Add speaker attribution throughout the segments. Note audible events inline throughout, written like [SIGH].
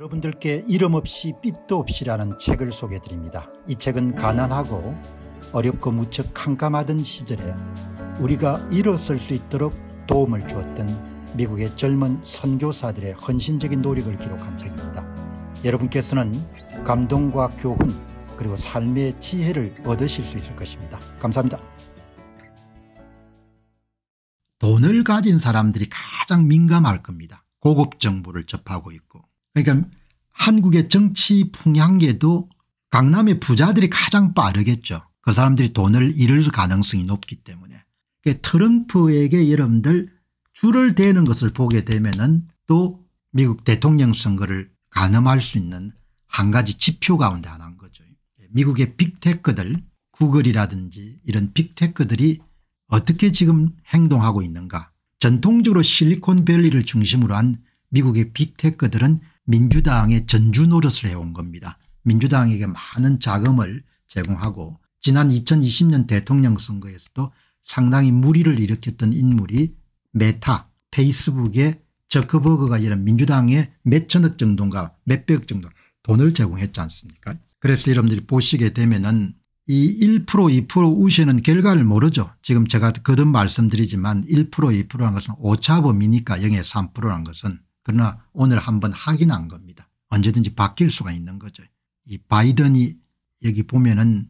Speaker 1: 여러분들께 이름 없이 빛도 없이라는 책을 소개해 드립니다. 이 책은 가난하고 어렵고 무척 캄캄하던 시절에 우리가 일어설 수 있도록 도움을 주었던 미국의 젊은 선교사들의 헌신적인 노력을 기록한 책입니다. 여러분께서는 감동과 교훈 그리고 삶의 지혜를 얻으실 수 있을 것입니다. 감사합니다. 돈을 가진 사람들이 가장 민감할 겁니다. 고급 정보를 접하고 있고 그러니까 한국의 정치 풍향계도 강남의 부자들이 가장 빠르겠죠. 그 사람들이 돈을 잃을 가능성이 높기 때문에. 그러니까 트럼프에게 여러분들 줄을 대는 것을 보게 되면은 또 미국 대통령 선거를 가늠할 수 있는 한 가지 지표 가운데 하나인 거죠. 예, 미국의 빅테크들 구글이라든지 이런 빅테크들이 어떻게 지금 행동하고 있는가 전통적으로 실리콘밸리를 중심으로 한 미국의 빅테크들은 민주당의 전주 노릇을 해온 겁니다. 민주당에게 많은 자금을 제공하고 지난 2020년 대통령 선거에서도 상당히 무리를 일으켰던 인물이 메타 페이스북에 저커버그가 이런 민주당에 몇천억 정도인가 몇백억 정도 돈을 제공했지 않습니까 그래서 여러분들이 보시게 되면은 이 1% 2% 우시는 결과를 모르죠. 지금 제가 거듭 말씀드리지만 1% 2라는 것은 오차범위니까 0에 3라는 것은 그러나 오늘 한번 확인한 겁니다. 언제든지 바뀔 수가 있는 거죠. 이 바이든이 여기 보면은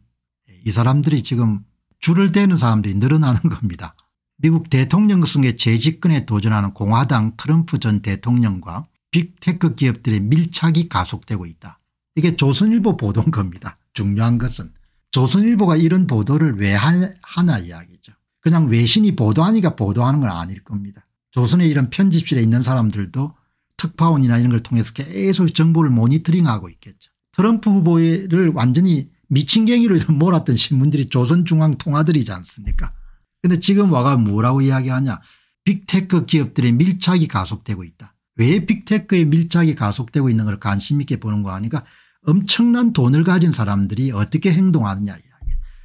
Speaker 1: 이 사람들이 지금 줄을 대는 사람들이 늘어나는 겁니다. 미국 대통령 승의 재집권에 도전하는 공화당 트럼프 전 대통령과 빅테크 기업들의 밀착이 가속되고 있다. 이게 조선일보 보도인 겁니다. 중요한 것은 조선일보가 이런 보도를 왜 하나 이야기죠. 그냥 외신이 보도하니까 보도하는 건 아닐 겁니다. 조선의 이런 편집실에 있는 사람들도 특파원이나 이런 걸 통해서 계속 정보를 모니터링하고 있겠죠. 트럼프 후보를 완전히 미친갱이로 몰았던 신문들이 조선중앙통화들이지 않습니까 근데 지금 와가 뭐라고 이야기하냐 빅테크 기업들의 밀착이 가속되고 있다. 왜 빅테크의 밀착이 가속되고 있는 걸 관심 있게 보는 거 아니까 엄청난 돈을 가진 사람들이 어떻게 행동하느냐 이야기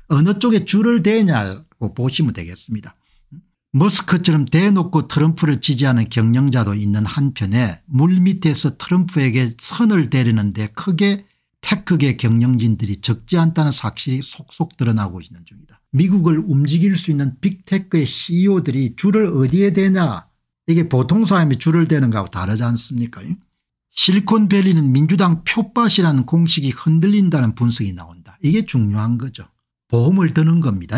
Speaker 1: 어느 쪽에 줄을 대냐고 보시면 되겠습니다. 머스크처럼 대놓고 트럼프를 지지하는 경영자도 있는 한편에 물밑에서 트럼프에게 선을 대리는데 크게 테크계 경영진들이 적지 않다는 사실이 속속 드러나고 있는 중이다. 미국을 움직일 수 있는 빅테크의 CEO들이 줄을 어디에 대냐 이게 보통 사람이 줄을 대는 거하고 다르지 않습니까 실리콘밸리는 민주당 표밭이라는 공식이 흔들린다는 분석이 나온다. 이게 중요한 거죠. 보험을 드는 겁니다.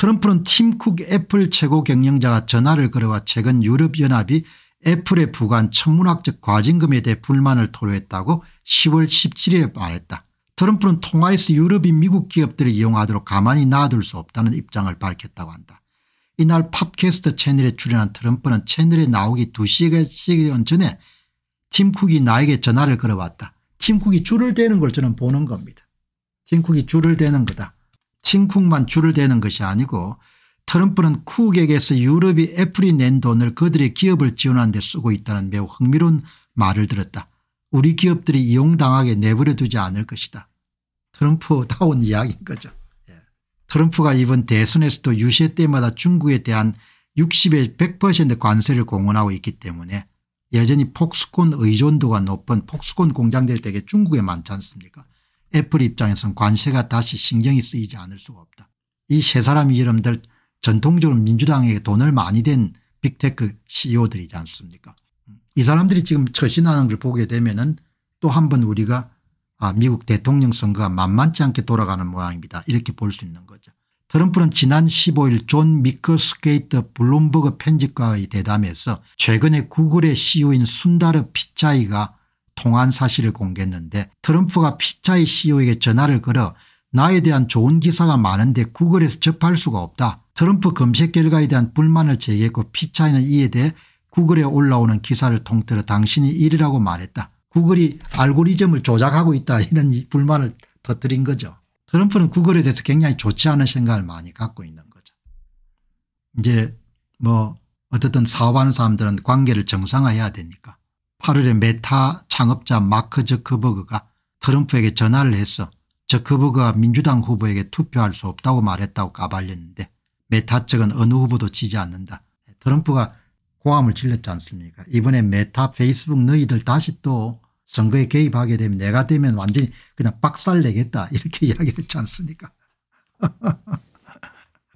Speaker 1: 트럼프는 팀쿡 애플 최고 경영자가 전화를 걸어와 최근 유럽연합이 애플의 부과한 천문학적 과징금에 대해 불만을 토로했다고 10월 17일에 말했다. 트럼프는 통화에서 유럽인 미국 기업들을 이용하도록 가만히 놔둘 수 없다는 입장을 밝혔다고 한다. 이날 팝캐스트 채널에 출연한 트럼프는 채널에 나오기 2시간 전에 팀쿡이 나에게 전화를 걸어왔다. 팀쿡이 줄을 대는 걸 저는 보는 겁니다. 팀쿡이 줄을 대는 거다. 칭쿵만 줄을 대는 것이 아니고 트럼프는 쿡에게서 유럽이 애플이 낸 돈을 그들의 기업을 지원하는 데 쓰고 있다는 매우 흥미로운 말을 들었다. 우리 기업들이 이용당하게 내버려 두지 않을 것이다. 트럼프다운 이야기인 거죠. 예. 트럼프가 이번 대선에서도 유세 때마다 중국에 대한 60에 100% 관세를 공언하고 있기 때문에 여전히 폭스콘 의존도가 높은 폭스콘 공장들 되게 중국에 많지 않습니까 애플 입장에선 관세가 다시 신경이 쓰이지 않을 수가 없다. 이 세 사람이 여러분들 전통적으로 민주당에게 돈을 많이 된 빅테크 CEO들이지 않습니까 이 사람들이 지금 처신하는 걸 보게 되면 은또 한 번 우리가 아 미국 대통령 선거가 만만치 않게 돌아가는 모양입니다. 이렇게 볼 수 있는 거죠. 트럼프는 지난 15일 존 미커스케이트 블룸버그 편집과의 대담에서 최근에 구글의 CEO인 순다르 피차이가 통한 사실을 공개했는데 트럼프가 피차의 CEO에게 전화를 걸어 나에 대한 좋은 기사가 많은데 구글에서 접할 수가 없다. 트럼프 검색 결과에 대한 불만을 제기했고 피차이는 이에 대해 구글에 올라오는 기사를 통틀어 당신이 1위라고 말했다. 구글이 알고리즘을 조작하고 있다 이런 불만을 터뜨린 거죠. 트럼프는 구글에 대해서 굉장히 좋지 않은 생각을 많이 갖고 있는 거죠. 이제 뭐 어쨌든 사업하는 사람들은 관계를 정상화해야 되니까 8월에 메타 창업자 마크 저크버그가 트럼프에게 전화를 해서 저크버그가 민주당 후보에게 투표할 수 없다고 말했다고 까발렸는데 메타 측은 어느 후보도 지지 않는다. 트럼프가 고함을 질렀지 않습니까 이번에 메타 페이스북 너희들 다시 또 선거에 개입하게 되면 내가 되면 완전히 그냥 박살내겠다 이렇게 [LAUGHS] 이야기했지 않습니까 [LAUGHS]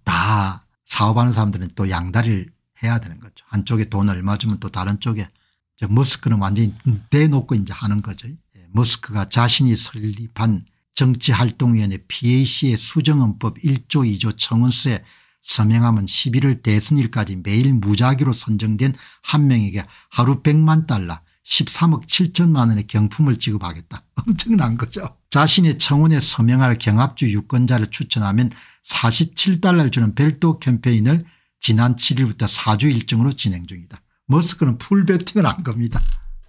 Speaker 1: 다 사업하는 사람들은 또 양다리를 해야 되는 거죠. 한쪽에 돈 얼마 주면 또 다른 쪽에 저 머스크는 완전히 대놓고 이제 하는 거죠. 예, 머스크가 자신이 설립한 정치활동위원회 PAC의 수정헌법 1조 2조 청원서에 서명하면 11월 대선일까지 매일 무작위로 선정된 한 명에게 하루 100만 달러 13억 7천만 원의 경품을 지급하겠다. [LAUGHS] 엄청난 거죠. 자신의 청원에 서명할 경합주 유권자를 추천하면 47달러를 주는 별도 캠페인을 지난 7일부터 4주 일정으로 진행 중이다. 머스크는 풀베팅은 한 겁니다.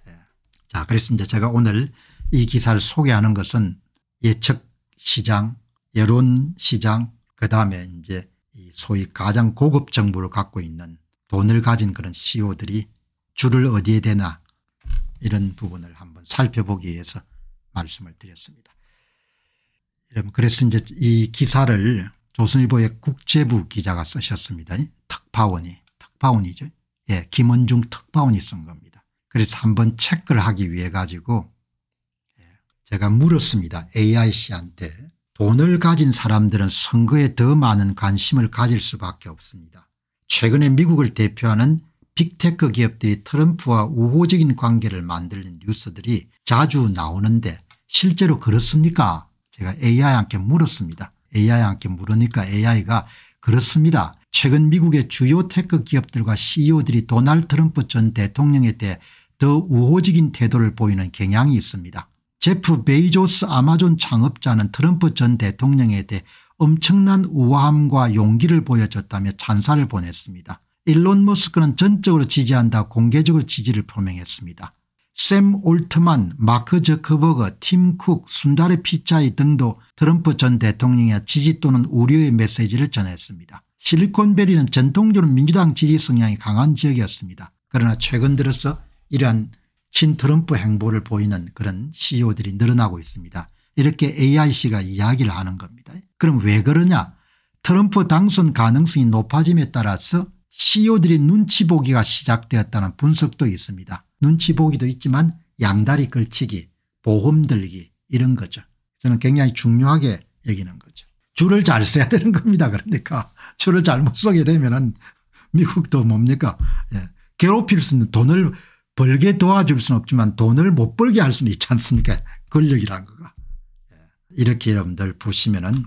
Speaker 1: 예. 자, 그래서 이제 제가 오늘 이 기사를 소개하는 것은 예측 시장, 여론 시장, 그 다음에 이제 소위 가장 고급 정보를 갖고 있는 돈을 가진 그런 CEO들이 줄을 어디에 대나 이런 부분을 한번 살펴보기 위해서 말씀을 드렸습니다. 여러분 그래서 이제 이 기사를 조선일보의 국제부 기자가 쓰셨습니다. 턱파원이 턱파원이죠. 예, 김원중 특파원이 쓴 겁니다. 그래서 한번 체크를 하기 위해 가지고 예, 제가 물었습니다. AIC한테 돈을 가진 사람들은 선거에 더 많은 관심을 가질 수밖에 없습니다. 최근에 미국을 대표하는 빅테크 기업들이 트럼프와 우호적인 관계를 만들는 뉴스들이 자주 나오는데 실제로 그렇습니까 제가 AI한테 물었습니다. AI한테 물으니까 AI가 그렇습니다. 최근 미국의 주요 테크 기업들과 CEO들이 도널드 트럼프 전대통령에 대해 더 우호적인 태도를 보이는 경향이 있습니다. 제프 베이조스 아마존 창업자는 트럼프 전 대통령에 대해 엄청난 우아함과 용기를 보여줬다며 찬사를 보냈습니다. 일론 머스크는 전적으로 지지한다 공개적으로 지지를 표명했습니다. 샘 올트만, 마크 저커버그, 팀 쿡, 순달의 피차이 등도 트럼프 전 대통령의 지지 또는 우려의 메시지를 전했습니다. 실리콘밸리는 전통적으로 민주당 지지 성향이 강한 지역이었습니다. 그러나 최근 들어서 이러한 친트럼프 행보를 보이는 그런 CEO들이 늘어나고 있습니다. 이렇게 AIC가 이야기를 하는 겁니다. 그럼 왜 그러냐 트럼프 당선 가능성이 높아짐에 따라서 CEO들이 눈치 보기가 시작되었다는 분석도 있습니다. 눈치 보기도 있지만 양다리 걸치기 보험 들기 이런 거죠. 저는 굉장히 중요하게 여기는 거죠. 줄을 잘 써야 되는 겁니다. 그러니까 줄을 잘못 써게 되면은 미국도 뭡니까 예. 괴롭힐 수는 돈을 벌게 도와줄 수는 없지만 돈을 못 벌게 할 수는 있지 않습니까 권력이란 거가 예. 이렇게 여러분들 보시면은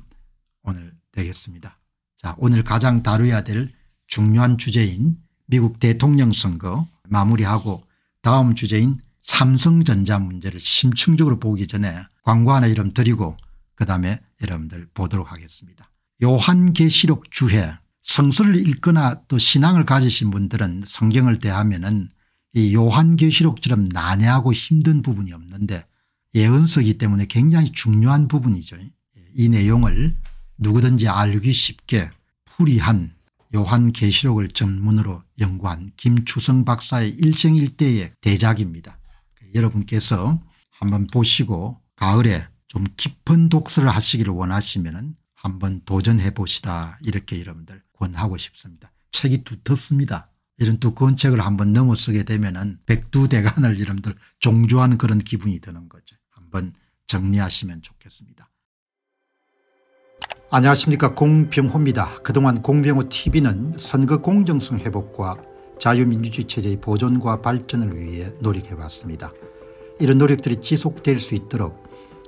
Speaker 1: 오늘 되겠습니다. 자 오늘 가장 다뤄야 될 중요한 주제인 미국 대통령 선거 마무리하고 다음 주제인 삼성전자 문제를 심층적으로 보기 전에 광고 하나 이름 드리고 그 다음에 여러분들 보도록 하겠습니다. 요한계시록 주해 성서를 읽거나 또 신앙을 가지신 분들은 성경을 대하면 은이 요한계시록처럼 난해하고 힘든 부분이 없는데 예언서이기 때문에 굉장히 중요한 부분이죠. 이 내용을 누구든지 알기 쉽게 풀이한 요한계시록을 전문으로 연구한 김추성 박사의 일생일대의 대작입니다. 여러분께서 한번 보시고 가을에 좀 깊은 독서를 하시기를 원하시면 한번 도전해 보시다 이렇게 여러분들 권하고 싶습니다. 책이 두텁습니다. 이런 두꺼운 책을 한번 넘어서게 되면 은 백두대간을 여러분들 종주하는 그런 기분이 드는 거죠. 한번 정리하시면 좋겠습니다. 안녕하십니까 공병호입니다. 그동안 공병호TV는 선거 공정성 회복과 자유민주주의 체제의 보존과 발전을 위해 노력해왔습니다. 이런 노력들이 지속될 수 있도록